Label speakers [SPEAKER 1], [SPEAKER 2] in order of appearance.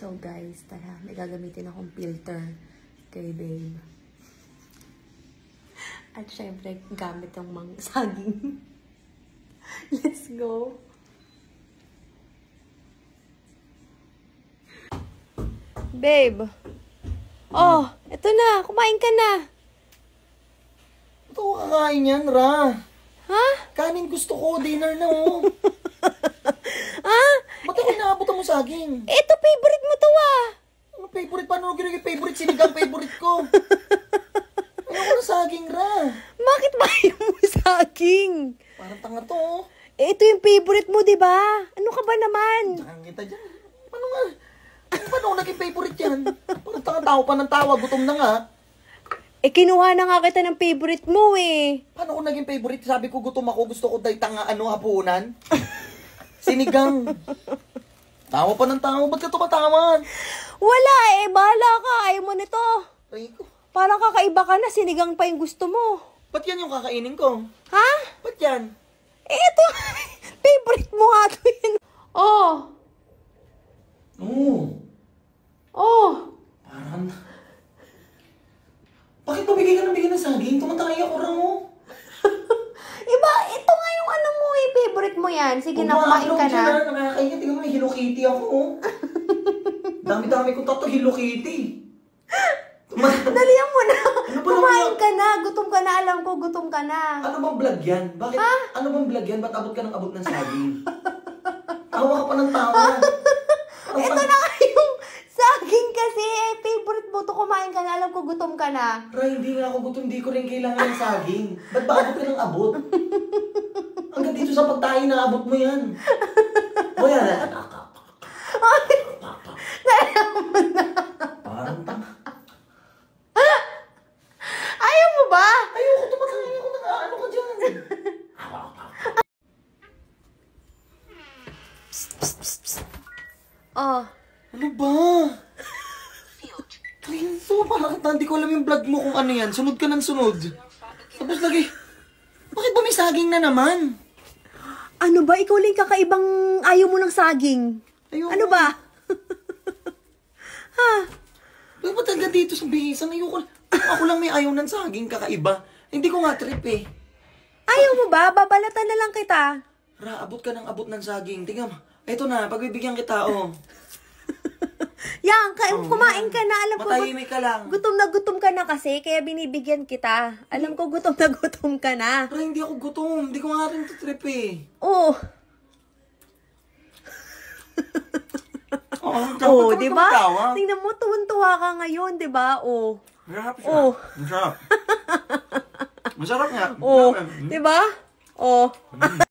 [SPEAKER 1] So guys, tara, may gagamitin akong filter kay babe. At syempre, gamit ang mga saging. Let's go! Babe! Oh, eto na! Kumain ka na! Ito kakain yan, Ra! Ha? Kanin gusto ko, dinner na, oh! Ba't ako naabutan mo saging? Eh, ito, favorite mo to ah. Ano favorite? Paano ko ginagay favorite? Sinigang favorite ko. Ano ko na saging ra? Bakit ba mo saging? Parang tanga to. Oh. Eh, ito yung favorite mo, di ba? Ano ka ba naman? Ang kita dyan. Paano nga? Paano ko naging favorite yan? Parang tanga tao pa ng tawa. Ah. Gutom na nga. Eh, kinuha na nga kita ng favorite mo eh. Paano ko naging favorite? Sabi ko gutom ako. Gusto ko day tanga ano hapunan. Sinigang. Tama pa ng tama. Ba't ka tumataman? Wala eh. Bahala ka. Ayaw mo nito. Ay ko. Parang kakaiba ka na. Sinigang pa yung gusto mo. Ba't yan yung kakainin ko? Ha? Ba't yan? Eh, ito. Favorite mo nga ito yun. Oh. Oo. Oh. oh. Parang... Bakit pabigay ka ng bigay ng saging? Tumatangay ako lang, oh. yan. Sige na, kumain ka na. Kumain ka na. Nakakain ka. Tingnan mo, Hello Kitty ako. Oh. Dami-dami ko tato, Hello Kitty. Dalihan mo na. Kumain ka na. Gutom ka na. Alam ko, gutom ka na. Ano bang vlog yan? Bakit? Ha? Ano bang vlog yan? Ba't abot ka ng abot ng saging? tawa ka pa ng tawa. Ito na yung saging kasi. Eh, favorite mo to. Kumain ka na. Alam ko, gutom ka na. Try, hindi nga ako gutom. Hindi ko rin kailangan ng saging. Ba't ba abot ka ng abot? Diretso sa pagtahi na abot mo yan. o yan. mo na. Parang tanga. Ayaw mo ba? Ayaw ko tumatang. Ayaw ko na. Ano ka dyan? Psst, psst, psst, psst. Oh. Ano ba? Ay, so parang hindi ko alam yung vlog mo kung ano yan. Sunod ka ng sunod. Tapos lagi, bakit bumisaging na naman? Ano ba? Ikaw lang kakaibang ayaw mo ng saging. Ayoko. Ano ba? ha? Ano ba talaga dito sa bihisan? Ayoko. Ako lang may ayaw ng saging, kakaiba. Hindi ko nga trip eh. Ayaw mo ba? Babalatan na lang kita. Ra, abot ka ng abot ng saging. Tingnan mo. Ito na, pagbibigyan kita, oh. Yang, ka, oh, kumain ka na. Alam Matahimik ko, ka lang. Gutom na gutom ka na kasi, kaya binibigyan kita. Alam ko, gutom na gutom ka na. Pero hindi ako gutom. Hindi ko nga rin to trip eh. Oh.
[SPEAKER 2] Oo. Oo, oh, oh di ba?
[SPEAKER 1] Tingnan mo, tuwan-tuwa ka ngayon, di ba? Oo. Oh. Masarap siya. Oh. Masarap. Masarap nga. Oo. Oh. Di ba? Oo. Oh. Mm.